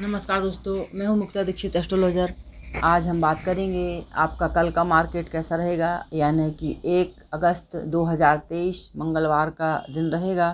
नमस्कार दोस्तों मैं हूं मुक्ता दीक्षित एस्ट्रोलॉजर आज हम बात करेंगे आपका कल का मार्केट कैसा रहेगा यानी कि एक अगस्त 2023 मंगलवार का दिन रहेगा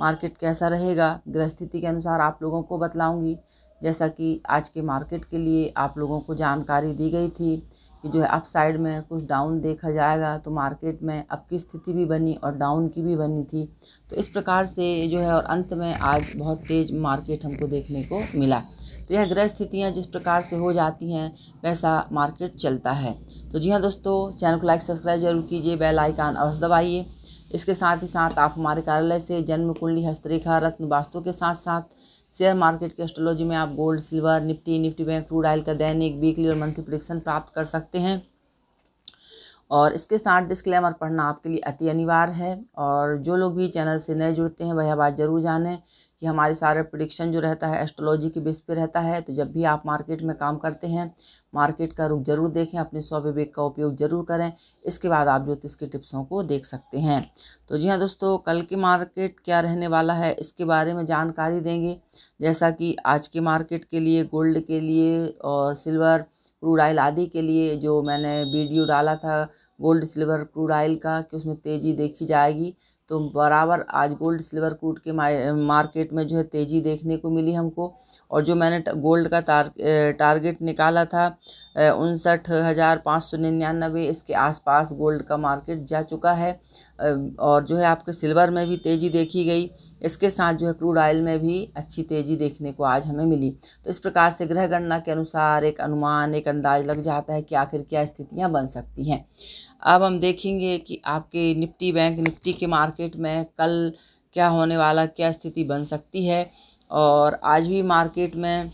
मार्केट कैसा रहेगा ग्रह स्थिति के अनुसार आप लोगों को बतलाऊंगी जैसा कि आज के मार्केट के लिए आप लोगों को जानकारी दी गई थी कि जो है अप साइड में कुछ डाउन देखा जाएगा तो मार्केट में अप की स्थिति भी बनी और डाउन की भी बनी थी तो इस प्रकार से जो है और अंत में आज बहुत तेज़ मार्केट हमको देखने को मिला तो यह ग्रह स्थितियाँ जिस प्रकार से हो जाती हैं वैसा मार्केट चलता है तो जी हाँ दोस्तों चैनल को लाइक सब्सक्राइब जरूर कीजिए बेल आइकान अवश्य दबाइए इसके साथ ही साथ आप हमारे कार्यालय से जन्म कुंडली हस्तरेखा रत्न वास्तु के साथ साथ शेयर मार्केट के एस्ट्रोलॉजी में आप gold silver Nifty Nifty bank crude oil का दैनिक वीकली और मंथली प्रोडिक्शन प्राप्त कर सकते हैं और इसके साथ डिस्क्लेमर पढ़ना आपके लिए अति अनिवार्य है और जो लोग भी चैनल से नए जुड़ते हैं वह आवाज़ ज़रूर जानें कि हमारे सारे प्रडिक्शन जो रहता है एस्ट्रोलॉजी के बेस पे रहता है तो जब भी आप मार्केट में काम करते हैं मार्केट का रुख जरूर देखें अपने स्व विवेक का उपयोग जरूर करें इसके बाद आप ज्योतिष के टिप्सों को देख सकते हैं तो जी हाँ दोस्तों कल की मार्केट क्या रहने वाला है इसके बारे में जानकारी देंगे जैसा कि आज के मार्केट के लिए गोल्ड के लिए और सिल्वर क्रूड ऑयल आदि के लिए जो मैंने वीडियो डाला था गोल्ड सिल्वर क्रूड ऑयल का कि उसमें तेज़ी देखी जाएगी तो बराबर आज गोल्ड सिल्वर कूट के मार्केट में जो है तेज़ी देखने को मिली हमको और जो मैंने गोल्ड का तार टारगेट निकाला था उनसठ हज़ार पाँच सौ निन्यानवे इसके आसपास गोल्ड का मार्केट जा चुका है और जो है आपके सिल्वर में भी तेज़ी देखी गई इसके साथ जो है क्रूड ऑयल में भी अच्छी तेज़ी देखने को आज हमें मिली तो इस प्रकार से ग्रह गणना के अनुसार एक अनुमान एक अंदाज लग जाता है कि आखिर क्या स्थितियाँ बन सकती हैं अब हम देखेंगे कि आपके निफ्टी बैंक निफ्टी के मार्केट में कल क्या होने वाला क्या स्थिति बन सकती है और आज भी मार्केट में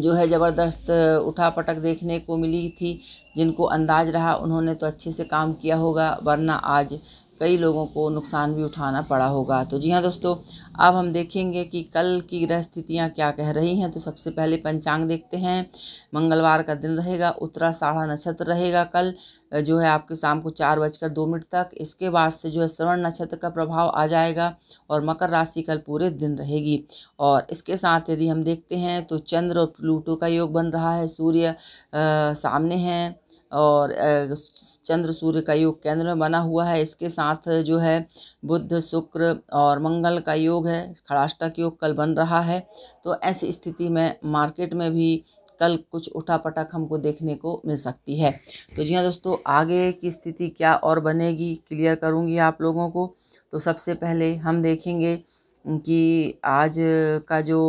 जो है ज़बरदस्त उठा पटक देखने को मिली थी जिनको अंदाज रहा उन्होंने तो अच्छे से काम किया होगा वरना आज कई लोगों को नुकसान भी उठाना पड़ा होगा तो जी हाँ दोस्तों अब हम देखेंगे कि कल की ग्रह स्थितियाँ क्या कह रही हैं तो सबसे पहले पंचांग देखते हैं मंगलवार का दिन रहेगा उत्तरा साढ़ा नक्षत्र रहेगा कल जो है आपके शाम को चार बजकर दो मिनट तक इसके बाद से जो है श्रवण नक्षत्र का प्रभाव आ जाएगा और मकर राशि कल पूरे दिन रहेगी और इसके साथ यदि हम देखते हैं तो चंद्र और प्लूटो का योग बन रहा है सूर्य आ, सामने हैं और चंद्र सूर्य का योग केंद्र में बना हुआ है इसके साथ जो है बुध शुक्र और मंगल का योग है खड़ाष्टक योग कल बन रहा है तो ऐसी स्थिति में मार्केट में भी कल कुछ उठा पटक हमको देखने को मिल सकती है तो जी हाँ दोस्तों आगे की स्थिति क्या और बनेगी क्लियर करूँगी आप लोगों को तो सबसे पहले हम देखेंगे कि आज का जो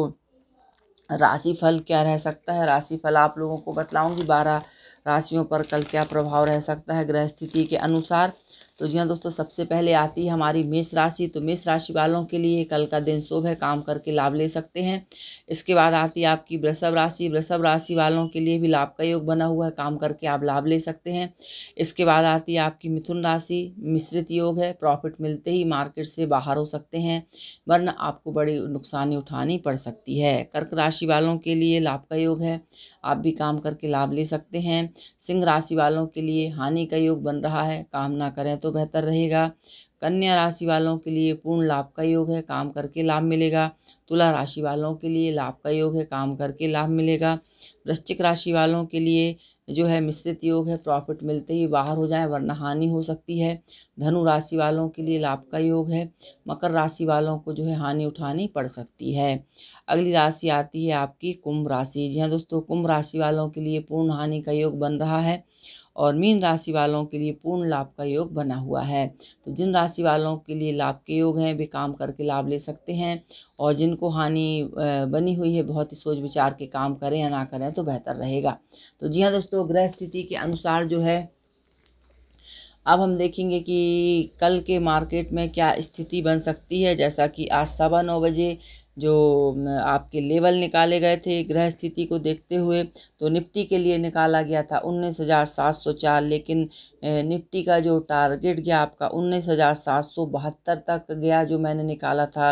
राशिफल क्या रह सकता है राशिफल आप लोगों को बतलाऊँगी बारह राशियों पर कल क्या प्रभाव रह सकता है ग्रह स्थिति के अनुसार तो जी हाँ दोस्तों सबसे पहले आती है हमारी मेष राशि तो मेष राशि वालों के लिए कल का दिन शुभ है काम करके लाभ ले सकते हैं इसके बाद आती है आपकी वृषभ राशि वृषभ राशि वालों के लिए भी लाभ का योग बना हुआ है काम करके आप लाभ ले सकते हैं इसके बाद आती है आपकी मिथुन राशि मिश्रित योग है प्रॉफिट मिलते ही मार्केट से बाहर हो सकते हैं वरना आपको बड़ी नुकसानी उठानी पड़ सकती है कर्क राशि वालों के लिए लाभ का योग है आप भी काम करके लाभ ले सकते हैं सिंह राशि वालों के लिए हानि का योग बन रहा है काम ना करें तो तो बेहतर रहेगा कन्या राशि वालों के लिए पूर्ण लाभ का योग है काम करके लाभ मिलेगा तुला राशि वालों के लिए लाभ का योग है काम करके लाभ मिलेगा वृश्चिक राशि वालों के लिए जो है मिश्रित योग है प्रॉफिट मिलते ही बाहर हो जाए वरना हानि हो सकती है धनु राशि वालों के लिए लाभ का योग है मकर राशि वालों को जो है हानि उठानी पड़ सकती है अगली राशि आती है आपकी कुंभ राशि जी हाँ दोस्तों कुंभ राशि वालों के लिए पूर्ण हानि का योग बन रहा है और मीन राशि वालों के लिए पूर्ण लाभ का योग बना हुआ है तो जिन राशि वालों के लिए लाभ के योग हैं वे काम करके लाभ ले सकते हैं और जिनको हानि बनी हुई है बहुत ही सोच विचार के काम करें या ना करें तो बेहतर रहेगा तो जी हाँ दोस्तों ग्रह स्थिति के अनुसार जो है अब हम देखेंगे कि कल के मार्केट में क्या स्थिति बन सकती है जैसा कि आज सवा नौ बजे जो आपके लेवल निकाले गए थे ग्रह स्थिति को देखते हुए तो निफ्टी के लिए निकाला गया था उन्नीस हज़ार सात सौ चार लेकिन निफ्टी का जो टारगेट गया आपका उन्नीस हज़ार सात सौ बहत्तर तक गया जो मैंने निकाला था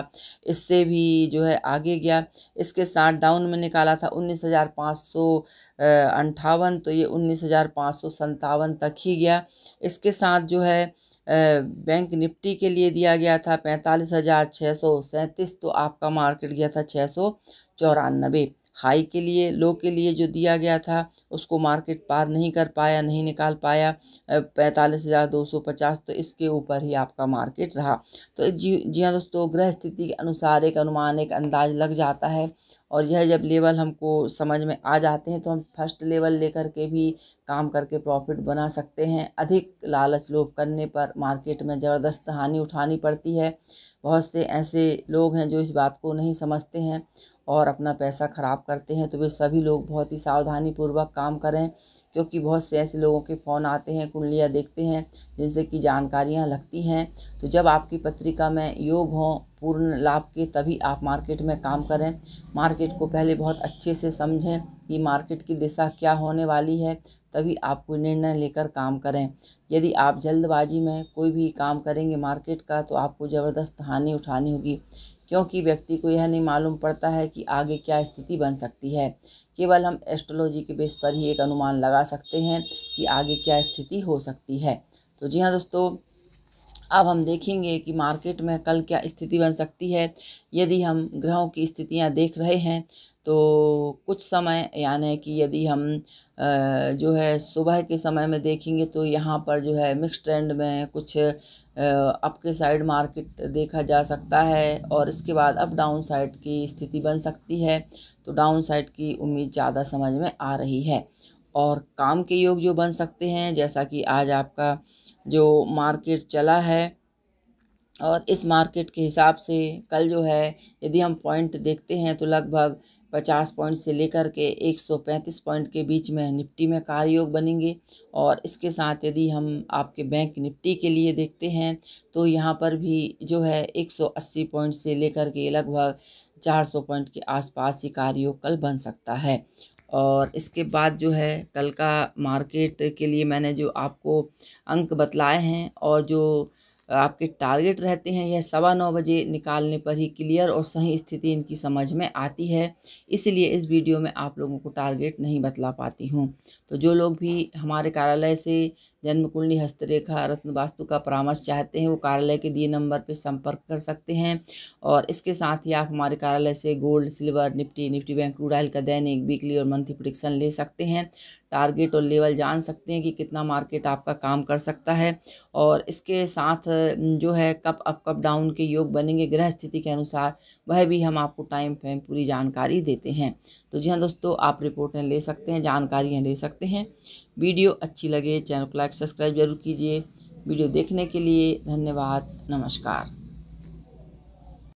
इससे भी जो है आगे गया इसके साथ डाउन में निकाला था उन्नीस हज़ार पाँच सौ अंठावन तो ये उन्नीस हज़ार पाँच सौ संतावन तक ही गया इसके साथ जो है बैंक निफ्टी के लिए दिया गया था पैंतालीस हज़ार छः सौ सैंतीस तो आपका मार्केट गया था छः सौ चौरानबे हाई के लिए लो के लिए जो दिया गया था उसको मार्केट पार नहीं कर पाया नहीं निकाल पाया पैंतालीस हज़ार दो सौ पचास तो इसके ऊपर ही आपका मार्केट रहा तो जी जी हाँ दोस्तों ग्रह स्थिति के अनुसार एक अनुमान एक अंदाज लग जाता है और यह जब लेवल हमको समझ में आ जाते हैं तो हम फर्स्ट लेवल लेकर के भी काम करके प्रॉफिट बना सकते हैं अधिक लालच लोभ करने पर मार्केट में ज़बरदस्त हानि उठानी पड़ती है बहुत से ऐसे लोग हैं जो इस बात को नहीं समझते हैं और अपना पैसा ख़राब करते हैं तो वे सभी लोग बहुत ही सावधानी पूर्वक काम करें क्योंकि बहुत से ऐसे लोगों के फ़ोन आते हैं कुंडलियाँ देखते हैं जिनसे कि जानकारियाँ लगती हैं तो जब आपकी पत्रिका में योग हों पूर्ण लाभ के तभी आप मार्केट में काम करें मार्केट को पहले बहुत अच्छे से समझें कि मार्केट की दिशा क्या होने वाली है तभी आप कोई निर्णय लेकर काम करें यदि आप जल्दबाजी में कोई भी काम करेंगे मार्केट का तो आपको ज़बरदस्त हानि उठानी होगी क्योंकि व्यक्ति को यह नहीं मालूम पड़ता है कि आगे क्या स्थिति बन सकती है केवल हम एस्ट्रोलॉजी के बेस पर ही एक अनुमान लगा सकते हैं कि आगे क्या स्थिति हो सकती है तो जी हाँ दोस्तों अब हम देखेंगे कि मार्केट में कल क्या स्थिति बन सकती है यदि हम ग्रहों की स्थितियाँ देख रहे हैं तो कुछ समय यानी कि यदि हम जो है सुबह के समय में देखेंगे तो यहाँ पर जो है मिक्स ट्रेंड में कुछ अप के साइड मार्केट देखा जा सकता है और इसके बाद अब डाउन साइड की स्थिति बन सकती है तो डाउन साइड की उम्मीद ज़्यादा समझ में आ रही है और काम के योग जो बन सकते हैं जैसा कि आज आपका जो मार्केट चला है और इस मार्केट के हिसाब से कल जो है यदि हम पॉइंट देखते हैं तो लगभग पचास पॉइंट से लेकर के एक सौ पैंतीस पॉइंट के बीच में निफ्टी में कार्ययोग बनेंगे और इसके साथ यदि हम आपके बैंक निफ्टी के लिए देखते हैं तो यहाँ पर भी जो है एक सौ अस्सी पॉइंट से लेकर के लगभग चार सौ पॉइंट के आसपास ही कार्ययोग कल बन सकता है और इसके बाद जो है कल का मार्केट के लिए मैंने जो आपको अंक बतलाए हैं और जो आपके टारगेट रहते हैं यह सवा नौ बजे निकालने पर ही क्लियर और सही स्थिति इनकी समझ में आती है इसलिए इस वीडियो में आप लोगों को टारगेट नहीं बतला पाती हूँ तो जो लोग भी हमारे कार्यालय से जन्म कुंडली हस्तरेखा रत्न वास्तु का परामर्श चाहते हैं वो कार्यालय के दिए नंबर पर संपर्क कर सकते हैं और इसके साथ ही आप हमारे कार्यालय से gold silver Nifty Nifty bank रूडाइल का दैनिक वीकली और मंथली प्रोडिक्शन ले सकते हैं टारगेट और लेवल जान सकते हैं कि कितना मार्केट आपका काम कर सकता है और इसके साथ जो है कप अप कप डाउन के योग बनेंगे ग्रह स्थिति के अनुसार वह भी हम आपको टाइम फ्रेम पूरी जानकारी देते हैं तो जी हाँ दोस्तों आप रिपोर्टें ले सकते हैं जानकारियाँ ले सकते हैं वीडियो अच्छी लगे चैनल को लाइक सब्सक्राइब जरूर कीजिए वीडियो देखने के लिए धन्यवाद नमस्कार